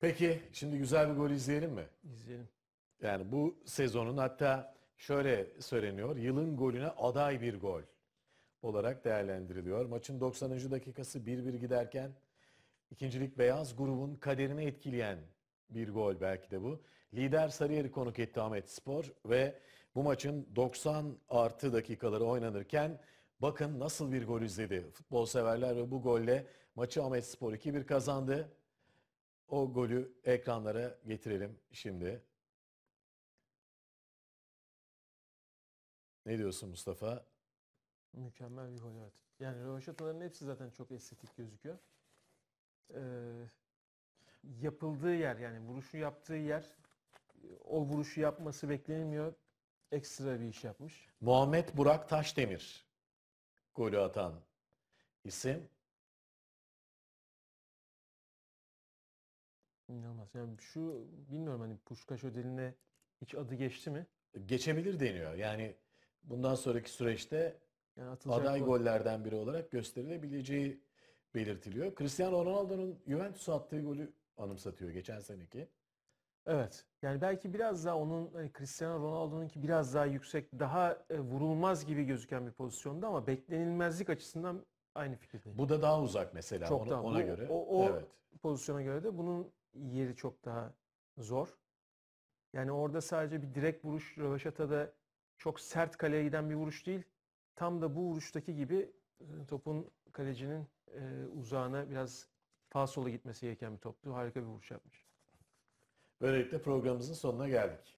Peki şimdi güzel bir gol izleyelim mi? İzleyelim. Yani bu sezonun hatta şöyle söyleniyor. Yılın golüne aday bir gol olarak değerlendiriliyor. Maçın 90. dakikası 1-1 giderken ikincilik beyaz grubun kaderini etkileyen bir gol belki de bu. Lider Sarıyer'i konuk etti Ahmet Spor ve bu maçın 90 artı dakikaları oynanırken bakın nasıl bir gol izledi. Futbol severler ve bu golle maçı Ahmet Spor 2-1 kazandı. O golü ekranlara getirelim şimdi. Ne diyorsun Mustafa? Mükemmel bir gol evet. Yani rövaşataların hepsi zaten çok estetik gözüküyor. Ee, yapıldığı yer yani vuruşu yaptığı yer e, o vuruşu yapması beklenilmiyor. Ekstra bir iş yapmış. Muhammed Burak Taşdemir golü atan isim. İnanılmaz. Yani şu bilmiyorum hani Puşkaş ödeline hiç adı geçti mi? Geçebilir deniyor. Yani bundan sonraki süreçte yani aday gol. gollerden biri olarak gösterilebileceği belirtiliyor. Cristiano Ronaldo'nun Juventus'a attığı golü anımsatıyor geçen seneki. Evet. Yani belki biraz daha onun hani Cristiano Ronaldo'nunki biraz daha yüksek, daha e, vurulmaz gibi gözüken bir pozisyonda ama beklenilmezlik açısından aynı fikirdeyim. Bu da daha uzak mesela Çok ona, daha, ona bu, göre. O, o evet. pozisyona göre de bunun yeri çok daha zor. Yani orada sadece bir direkt vuruş röveşatada çok sert kaleye giden bir vuruş değil. Tam da bu vuruştaki gibi topun kalecinin e, uzağına biraz sağ sola gitmesi gereken bir toptu. Harika bir vuruş yapmış. Böylelikle programımızın sonuna geldik.